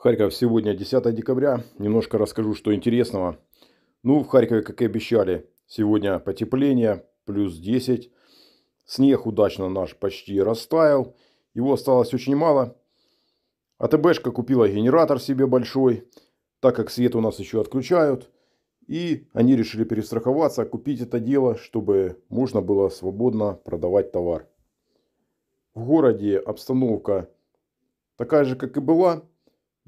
Харьков сегодня 10 декабря. Немножко расскажу, что интересного. Ну, в Харькове, как и обещали, сегодня потепление, плюс 10. Снег удачно наш почти растаял. Его осталось очень мало. АТБшка купила генератор себе большой, так как свет у нас еще отключают. И они решили перестраховаться, купить это дело, чтобы можно было свободно продавать товар. В городе обстановка такая же, как и была.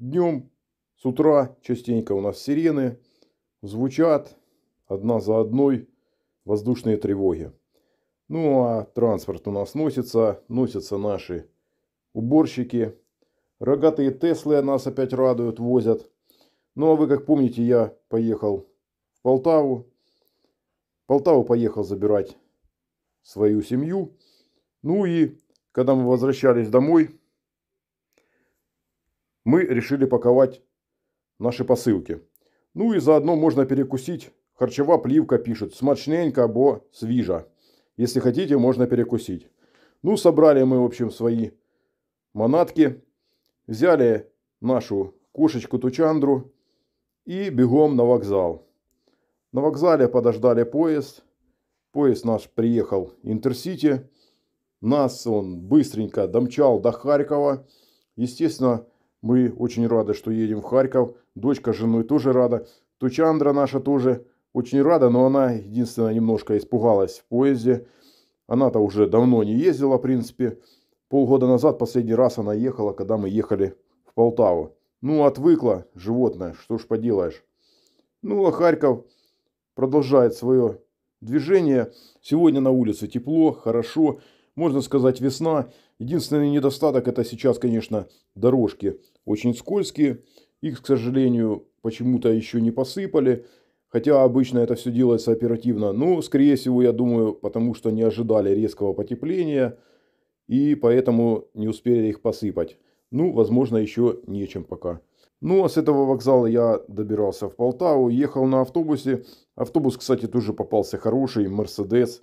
Днем, с утра частенько у нас сирены звучат одна за одной воздушные тревоги. Ну а транспорт у нас носится, носятся наши уборщики. Рогатые Теслы нас опять радуют, возят. Ну а вы как помните, я поехал в Полтаву. В Полтаву поехал забирать свою семью. Ну и когда мы возвращались домой, мы решили паковать наши посылки. Ну и заодно можно перекусить. Харчева Пливка пишет. Смачненько або свіжа. Если хотите, можно перекусить. Ну, собрали мы, в общем, свои манатки. Взяли нашу кошечку Тучандру и бегом на вокзал. На вокзале подождали поезд. Поезд наш приехал Интерсити. Нас он быстренько домчал до Харькова. Естественно, мы очень рады, что едем в Харьков. Дочка с женой тоже рада. Тучандра наша тоже очень рада, но она, единственная немножко испугалась в поезде. Она-то уже давно не ездила, в принципе. Полгода назад последний раз она ехала, когда мы ехали в Полтаву. Ну, отвыкла животное, что ж поделаешь. Ну, а Харьков продолжает свое движение. Сегодня на улице тепло, хорошо можно сказать, весна. Единственный недостаток это сейчас, конечно, дорожки очень скользкие. Их, к сожалению, почему-то еще не посыпали. Хотя обычно это все делается оперативно. Но, скорее всего, я думаю, потому что не ожидали резкого потепления. И поэтому не успели их посыпать. Ну, возможно, еще нечем пока. Ну, а с этого вокзала я добирался в Полтаву, ехал на автобусе. Автобус, кстати, тоже попался хороший, Мерседес.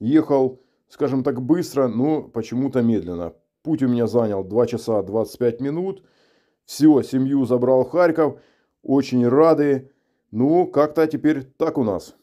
Ехал, скажем так, быстро, но почему-то медленно. Путь у меня занял 2 часа 25 минут. Все, семью забрал в Харьков. Очень рады. Ну, как-то теперь так у нас.